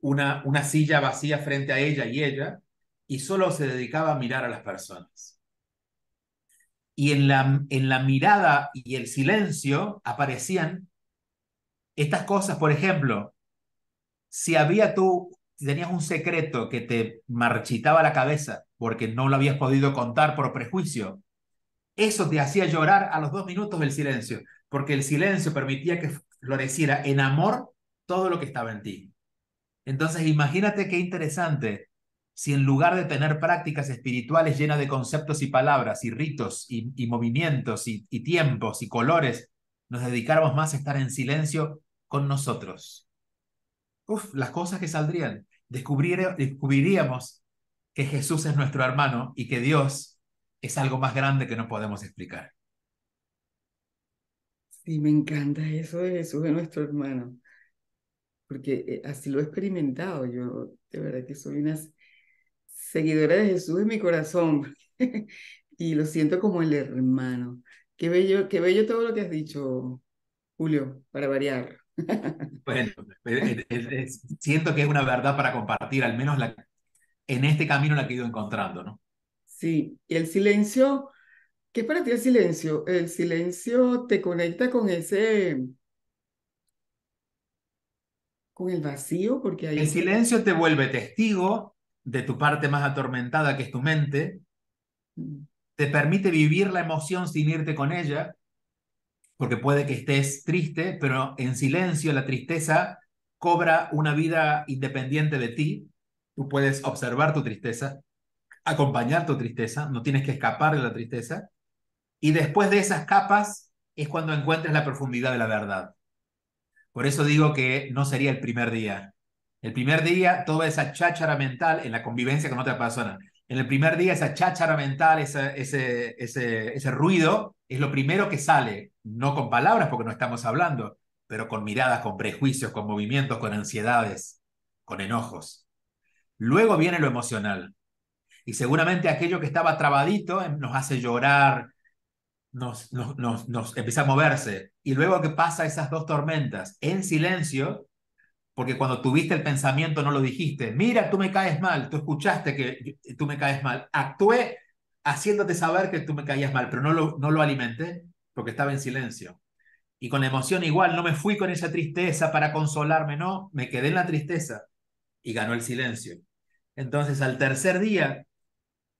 A: una, una silla vacía frente a ella y ella, y solo se dedicaba a mirar a las personas. Y en la, en la mirada y el silencio aparecían estas cosas, por ejemplo, si había tú, tenías un secreto que te marchitaba la cabeza porque no lo habías podido contar por prejuicio, eso te hacía llorar a los dos minutos del silencio, porque el silencio permitía que floreciera en amor todo lo que estaba en ti. Entonces, imagínate qué interesante si en lugar de tener prácticas espirituales llenas de conceptos y palabras y ritos y, movimientos y, tiempos y colores, nos dedicáramos más a estar en silencio con nosotros. Uf, las cosas que saldrían. descubriríamos que Jesús es nuestro hermano y que Dios es algo más grande que no podemos explicar.
B: Sí, me encanta eso de Jesús es nuestro hermano porque eh, así lo he experimentado. Yo de verdad que soy una seguidora de Jesús en mi corazón y lo siento como el hermano. Qué bello, qué bello todo lo que has dicho, Julio, para variar.
A: Bueno, eh, eh, siento que es una verdad para compartir, al menos la, en este camino la que he ido encontrando, ¿no?
B: Sí, y el silencio, ¿qué es para ti el silencio? El silencio te conecta con ese el vacío, porque El silencio te
A: vuelve testigo de tu parte más atormentada, que es tu mente, mm. te permite vivir la emoción sin irte con ella, porque puede que estés triste, pero en silencio la tristeza cobra una vida independiente de ti. Tú puedes observar tu tristeza, acompañar tu tristeza, no tienes que escapar de la tristeza. Y después de esas capas es cuando encuentras la profundidad de la verdad. Por eso digo que no sería el primer día. El primer día, toda esa cháchara mental en la convivencia con otra persona. En el primer día, esa cháchara mental, ese, ese, ese ruido, es lo primero que sale, no con palabras porque no estamos hablando, pero con miradas, con prejuicios, con movimientos, con ansiedades, con enojos. Luego viene lo emocional. Y seguramente aquello que estaba trabadito em, nos hace llorar, nos, nos, nos, nos empieza a moverse. Y luego que pasa esas dos tormentas en silencio, porque cuando tuviste el pensamiento no lo dijiste, mira, tú me caes mal, tú escuchaste que tú me caes mal, actué haciéndote saber que tú me caías mal, pero no lo, no lo alimenté porque estaba en silencio. Y con emoción igual, no me fui con esa tristeza para consolarme, no, me quedé en la tristeza y ganó el silencio. Entonces al tercer día,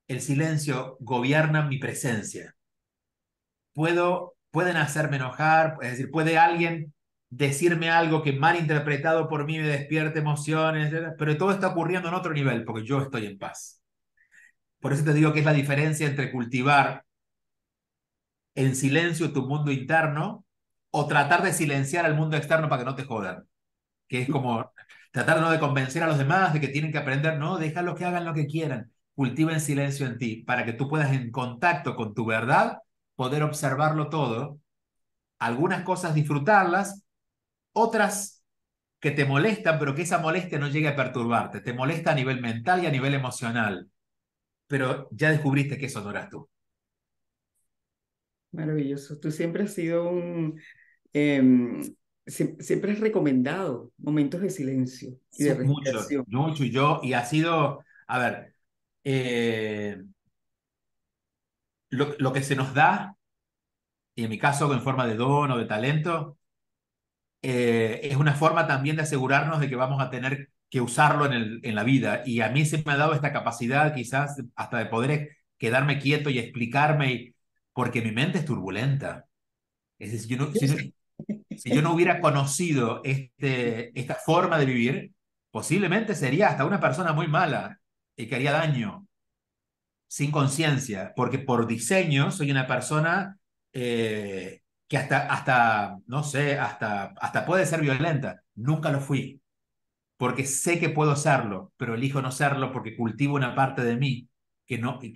A: el silencio gobierna mi presencia puedo, pueden hacerme enojar, es decir, puede alguien decirme algo que mal interpretado por mí me despierte emociones, pero todo está ocurriendo en otro nivel, porque yo estoy en paz. Por eso te digo que es la diferencia entre cultivar en silencio tu mundo interno o tratar de silenciar al mundo externo para que no te jodan. Que es como tratar no de convencer a los demás de que tienen que aprender, no, lo que hagan lo que quieran, cultiva en silencio en ti para que tú puedas en contacto con tu verdad poder observarlo todo, algunas cosas disfrutarlas, otras que te molestan, pero que esa molestia no llegue a perturbarte, te molesta a nivel mental y a nivel emocional, pero ya descubriste que eso no eras tú.
B: Maravilloso, tú siempre has sido un, em, siempre has recomendado momentos de silencio y de respiración.
A: Mucho, mucho, yo, y ha sido, a ver, eh, lo, que se nos da, y en mi caso en forma de don o de talento, eh, es una forma también de asegurarnos de que vamos a tener que usarlo en, el, en la vida. Y a mí se me ha dado esta capacidad quizás hasta de poder quedarme quieto y explicarme, porque mi mente es turbulenta. Es decir, si, yo no hubiera conocido este, esta forma de vivir, posiblemente sería hasta una persona muy mala y que haría daño sin conciencia, porque por diseño soy una persona eh, que hasta, hasta, no sé, hasta, hasta puede ser violenta. Nunca lo fui, porque sé que puedo serlo, pero elijo no serlo porque cultivo una parte de mí que no, y,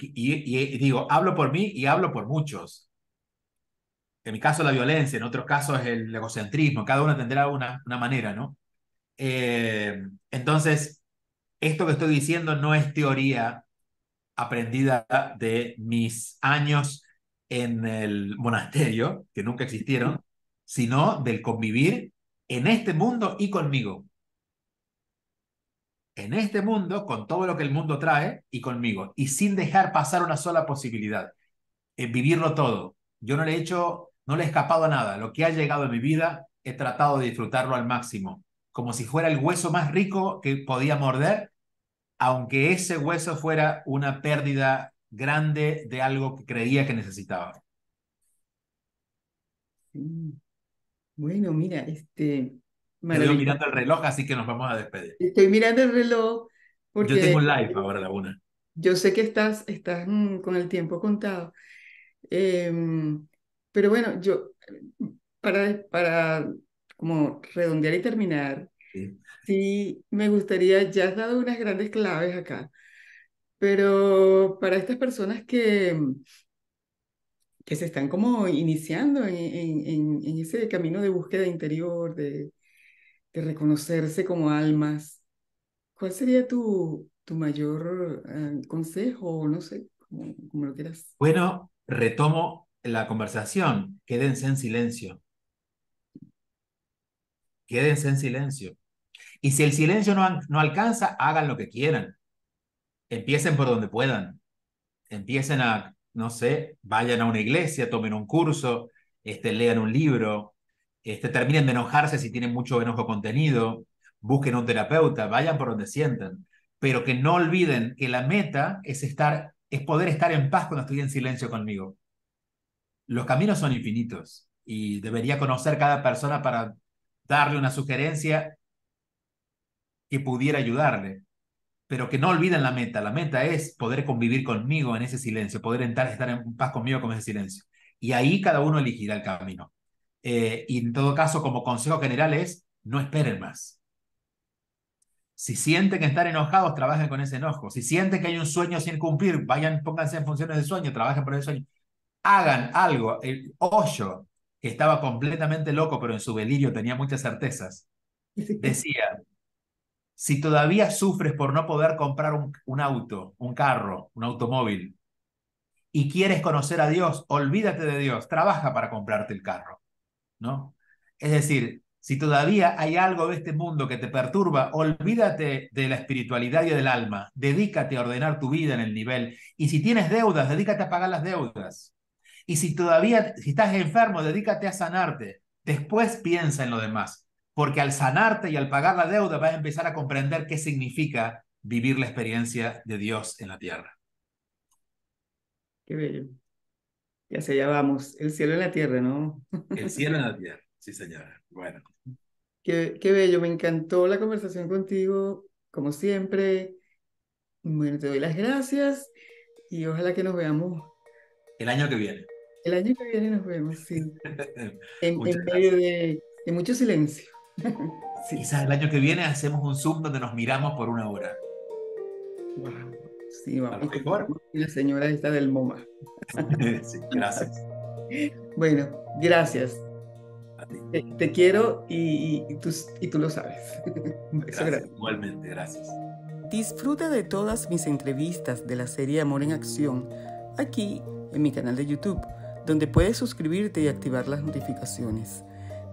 A: digo, hablo por mí y hablo por muchos. En mi caso la violencia, en otros casos el egocentrismo, cada uno tendrá una, una manera, ¿no? Eh, entonces, esto que estoy diciendo no es teoría aprendida de mis años en el monasterio, que nunca existieron, sino del convivir en este mundo y conmigo. En este mundo, con todo lo que el mundo trae y conmigo, y sin dejar pasar una sola posibilidad. en vivirlo todo. Yo no le he hecho, no le he escapado a nada. Lo que ha llegado a mi vida, he tratado de disfrutarlo al máximo. Como si fuera el hueso más rico que podía morder, aunque ese hueso fuera una pérdida grande de algo que creía que necesitaba.
B: Bueno, mira, este... Estoy
A: mirando el reloj, así que nos vamos a despedir.
B: Estoy mirando el reloj.
A: Porque... Yo tengo un live ahora Laguna. una.
B: Yo sé que estás, estás mm, con el tiempo contado. Em, pero bueno, yo, para, para como redondear y terminar, sí. Sí, me gustaría, ya has dado unas grandes claves acá, pero para estas personas que, que se están como iniciando en, ese camino de búsqueda interior, de, reconocerse como almas, ¿cuál sería tu, tu mayor eh, consejo? No sé, como lo quieras.
A: Bueno, retomo la conversación, quédense en silencio. Quédense en silencio. Y si el silencio no, alcanza, hagan lo que quieran. Empiecen por donde puedan. Empiecen a, no sé, vayan a una iglesia, tomen un curso, este, lean un libro, este, terminen de enojarse si tienen mucho enojo contenido, busquen un terapeuta, vayan por donde sientan, pero que no olviden que la meta es, estar, es poder estar en paz cuando estoy en silencio conmigo. Los caminos son infinitos y debería conocer cada persona para darle una sugerencia que pudiera ayudarle. Pero que no olviden la meta. La meta es poder convivir conmigo en ese silencio, poder entrar, estar en paz conmigo con ese silencio. Y ahí cada uno elegirá el camino. Eh, y en todo caso, como consejo general es, no esperen más. Si sienten que están enojados, trabajen con ese enojo. Si sienten que hay un sueño sin cumplir, vayan, pónganse en funciones de sueño, trabajen por el sueño. Hagan algo. El hoyo, que estaba completamente loco, pero en su delirio tenía muchas certezas, decía, si todavía sufres por no poder comprar un, auto, un carro, un automóvil, y quieres conocer a Dios, olvídate de Dios, trabaja para comprarte el carro, ¿no? Es decir, si todavía hay algo de este mundo que te perturba, olvídate de la espiritualidad y del alma, dedícate a ordenar tu vida en el nivel, y si tienes deudas, dedícate a pagar las deudas. Y si todavía, si estás enfermo, dedícate a sanarte. Después piensa en lo demás porque al sanarte y al pagar la deuda vas a empezar a comprender qué significa vivir la experiencia de Dios en la tierra. Qué bello. Ya se allá
B: vamos, el cielo en la tierra, ¿no?
A: El cielo en la tierra, sí señora. Bueno.
B: Qué, bello, me encantó la conversación contigo, como siempre. Bueno, te doy las gracias y ojalá que nos veamos.
A: El año que viene.
B: El año que viene nos vemos, sí. en, medio de mucho silencio.
A: Sí. Quizás el año que viene hacemos un Zoom donde nos miramos por una hora. vamos.
B: La señora está del MoMA. gracias. Bueno, gracias. Te, quiero y, tú, lo sabes.
A: Igualmente, gracias.
B: Disfruta de todas mis entrevistas de la serie Amor en Acción aquí en mi canal de YouTube, donde puedes suscribirte y activar las notificaciones.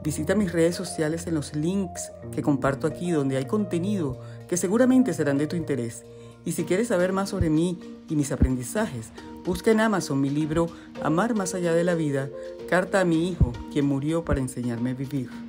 B: Visita mis redes sociales en los links que comparto aquí donde hay contenido que seguramente serán de tu interés. Y si quieres saber más sobre mí y mis aprendizajes, busca en Amazon mi libro Amar más allá de la vida, carta a mi hijo, quien murió para enseñarme a vivir.